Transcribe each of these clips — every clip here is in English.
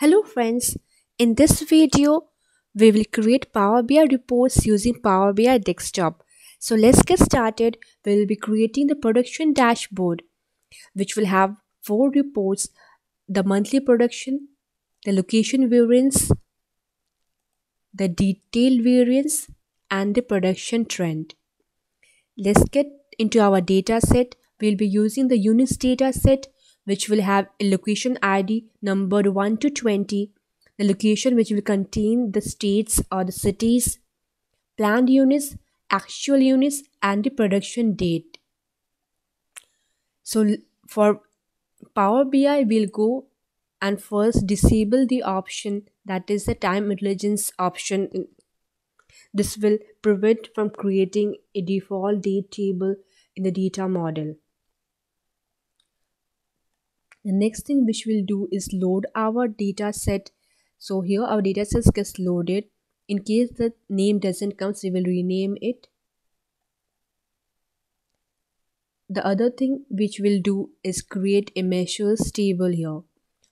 Hello friends, in this video we will create Power BI reports using Power BI desktop. So let's get started. We will be creating the production dashboard which will have four reports the monthly production, the location variance, the detail variance and the production trend. Let's get into our data set. We'll be using the units data set which will have a location ID numbered 1 to 20, the location which will contain the states or the cities, planned units, actual units and the production date. So for Power BI we'll go and first disable the option that is the time intelligence option. This will prevent from creating a default date table in the data model the next thing which we'll do is load our data set so here our data set gets loaded in case the name doesn't come we will rename it the other thing which we'll do is create a measures table here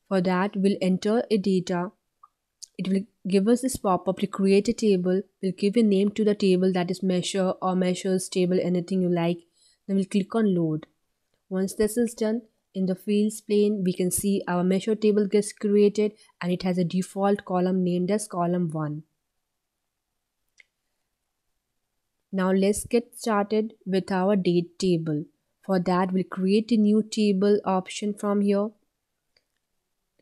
for that we'll enter a data it will give us this pop-up to create a table we'll give a name to the table that is measure or measures table anything you like then we'll click on load once this is done in the fields pane, we can see our measure table gets created and it has a default column named as column 1. Now let's get started with our date table. For that, we'll create a new table option from here.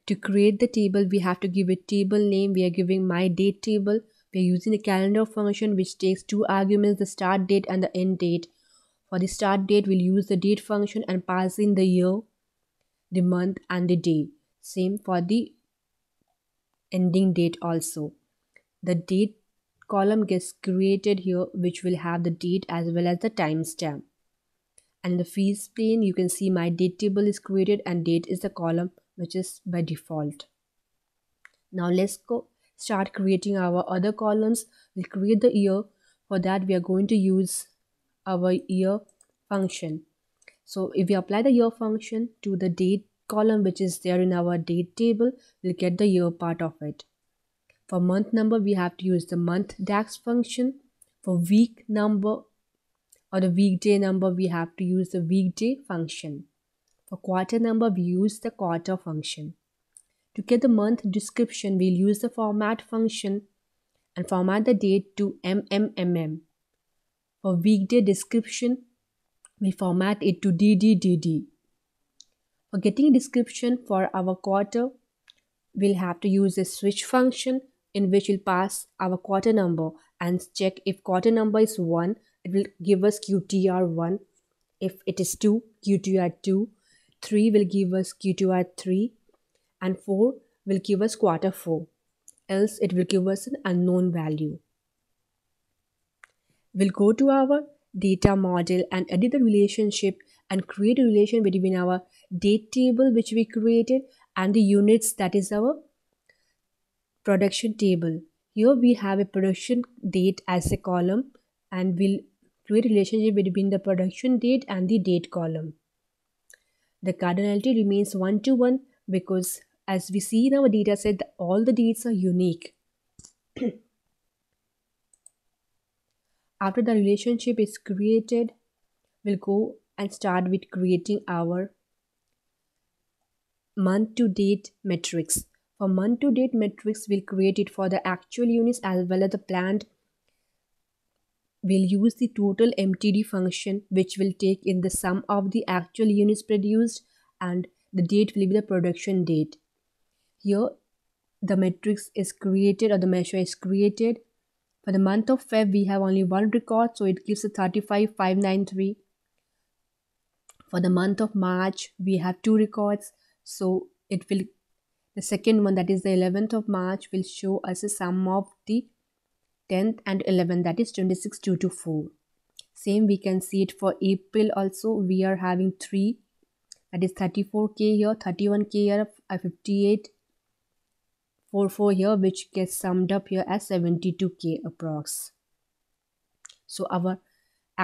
To create the table, we have to give it table name. We are giving my date table. We are using the calendar function which takes two arguments, the start date and the end date. For the start date, we'll use the date function and pass in the year the month and the day. Same for the ending date also. The date column gets created here which will have the date as well as the timestamp. And the fields pane, you can see my date table is created and date is the column which is by default. Now let's go start creating our other columns. We'll create the year. For that we are going to use our year function. So if we apply the year function to the date column which is there in our date table, we'll get the year part of it. For month number, we have to use the month DAX function. For week number or the weekday number, we have to use the weekday function. For quarter number, we use the quarter function. To get the month description, we'll use the format function and format the date to MMMM. For weekday description, we format it to DDDD. For getting description for our quarter, we'll have to use a switch function in which we'll pass our quarter number and check if quarter number is 1, it will give us QTR1. If it is 2, QTR2. 3 will give us QTR3 and 4 will give us quarter 4. Else it will give us an unknown value. We'll go to our data model and edit the relationship and create a relation between our date table which we created and the units that is our production table here we have a production date as a column and we'll create a relationship between the production date and the date column the cardinality remains 1 to 1 because as we see in our data set, all the dates are unique after the relationship is created we'll go and start with creating our month to date matrix for month to date matrix we'll create it for the actual units as well as the planned we'll use the total mtd function which will take in the sum of the actual units produced and the date will be the production date here the matrix is created or the measure is created for the month of Feb, we have only one record, so it gives a 35593. For the month of March, we have two records, so it will the second one that is the 11th of March will show us a sum of the 10th and 11th that is 26 2 to 4. Same we can see it for April also we are having 3 that is 34k here 31k here 58 44 here which gets summed up here as 72k approx so our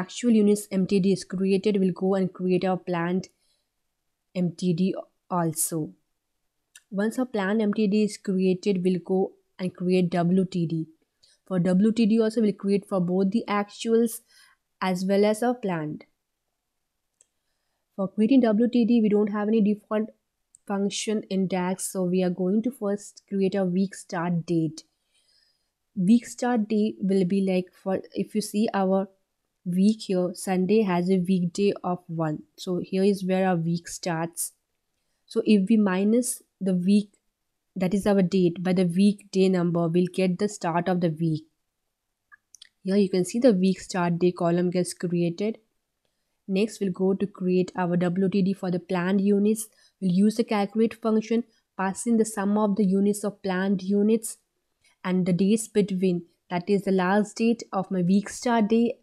actual units mtd is created we'll go and create our planned mtd also once our planned mtd is created we'll go and create wtd for wtd also we'll create for both the actuals as well as our planned for creating wtd we don't have any default function index so we are going to first create a week start date week start day will be like for if you see our week here sunday has a weekday of one so here is where our week starts so if we minus the week that is our date by the weekday number we'll get the start of the week here you can see the week start day column gets created next we'll go to create our wtd for the planned units We'll use the calculate function, passing the sum of the units of planned units and the days between. That is the last date of my week start day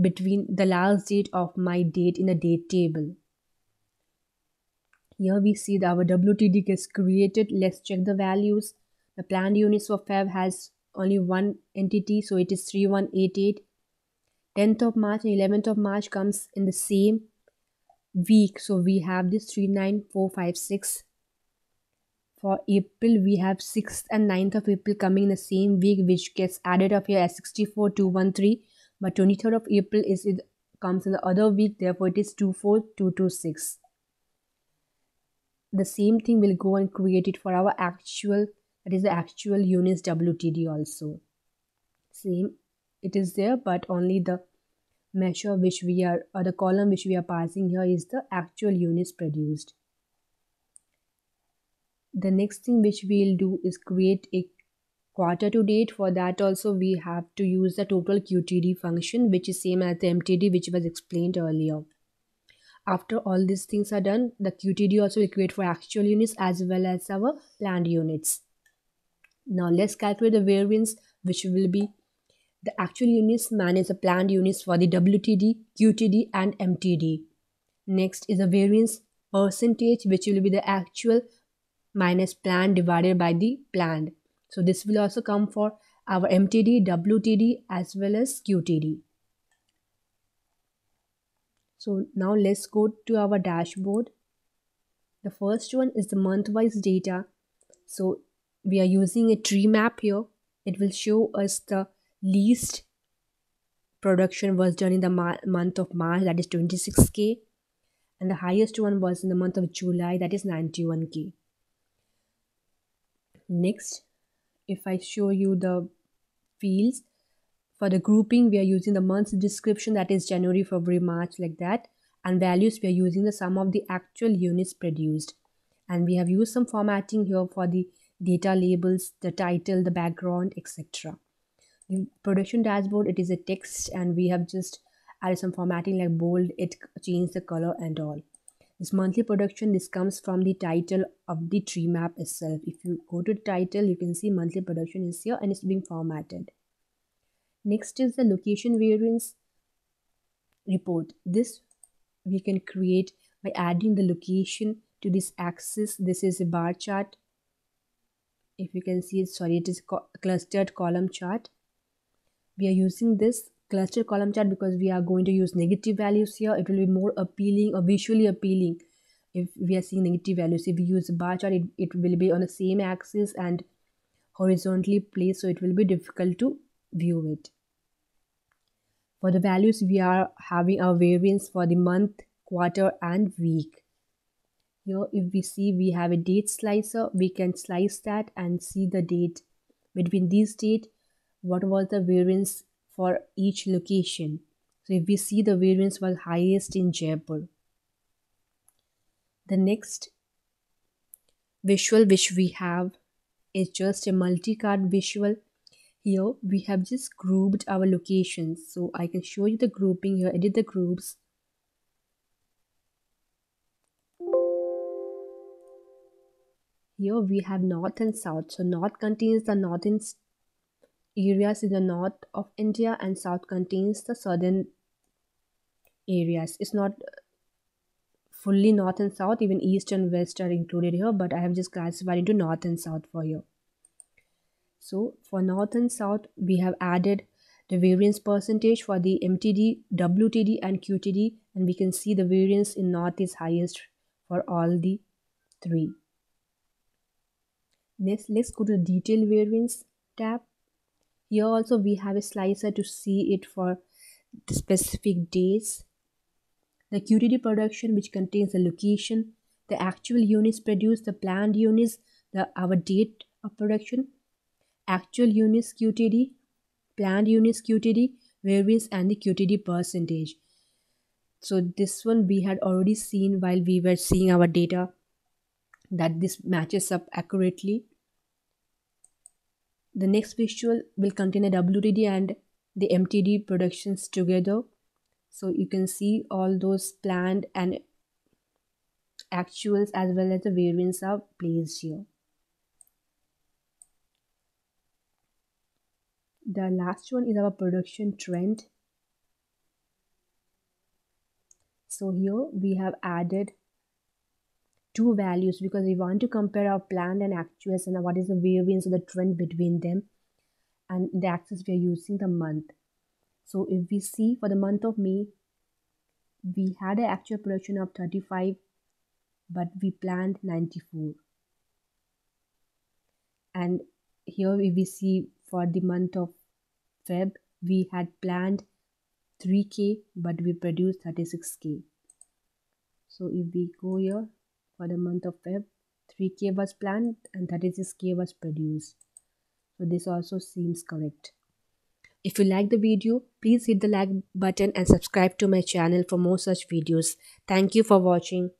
between the last date of my date in the date table. Here we see that our WTD gets created. Let's check the values. The planned units for Feb has only one entity, so it is 3188. 10th of March and 11th of March comes in the same week so we have this 3 9 4 5 6 for April we have 6th and 9th of April coming in the same week which gets added up here as 64 213 but 23rd of April is it comes in the other week therefore it is 24226 the same thing will go and create it for our actual that is the actual units WTD also same it is there but only the measure which we are or the column which we are passing here is the actual units produced. The next thing which we'll do is create a quarter to date for that also we have to use the total QTD function which is same as the MTD which was explained earlier. After all these things are done the QTD also will create for actual units as well as our planned units. Now let's calculate the variance which will be the actual units manage the planned units for the WTD, QTD and MTD. Next is the variance percentage which will be the actual minus planned divided by the planned. So this will also come for our MTD, WTD as well as QTD. So now let's go to our dashboard. The first one is the month wise data. So we are using a tree map here. It will show us the least production was done in the ma- month of March, that is 26k, and the highest one was in the month of July, that is 91k. Next, if I show you the fields for the grouping, we are using the month's description, that is January, February, March, like that, and values we are using the sum of the actual units produced. And we have used some formatting here for the data labels, the title, the background, etc production dashboard it is a text and we have just added some formatting like bold it changed the color and all this monthly production this comes from the title of the tree map itself if you go to title you can see monthly production is here and it's being formatted next is the location variance report this we can create by adding the location to this axis this is a bar chart if you can see sorry it is clustered column chart we are using this cluster column chart because we are going to use negative values here it will be more appealing or visually appealing if we are seeing negative values if we use a bar chart it, it will be on the same axis and horizontally placed so it will be difficult to view it for the values we are having our variance for the month quarter and week here if we see we have a date slicer we can slice that and see the date between these date what was the variance for each location. So if we see the variance was highest in Jaipur. The next visual which we have is just a multi-card visual. Here we have just grouped our locations. So I can show you the grouping here, edit the groups. Here we have north and south. So north contains the northern areas in the north of India and south contains the southern areas. It's not fully north and south, even east and west are included here, but I have just classified into north and south for you. So for north and south, we have added the variance percentage for the MTD, WTD and QTD and we can see the variance in north is highest for all the three. Next, let's go to detail variance tab here also we have a slicer to see it for specific days the qtd production which contains the location the actual units produced the planned units the our date of production actual units qtd planned units qtd variance and the qtd percentage so this one we had already seen while we were seeing our data that this matches up accurately the next visual will contain a WDD and the MTD productions together. So you can see all those planned and actuals as well as the variants are placed here. The last one is our production trend. So here we have added two values because we want to compare our planned and actuals and what is the variance or the trend between them and the axis we are using the month so if we see for the month of may we had an actual production of 35 but we planned 94 and here we see for the month of feb we had planned 3k but we produced 36k so if we go here for the month of Feb, 3k was planned and 36k was produced. So this also seems correct. If you like the video, please hit the like button and subscribe to my channel for more such videos. Thank you for watching.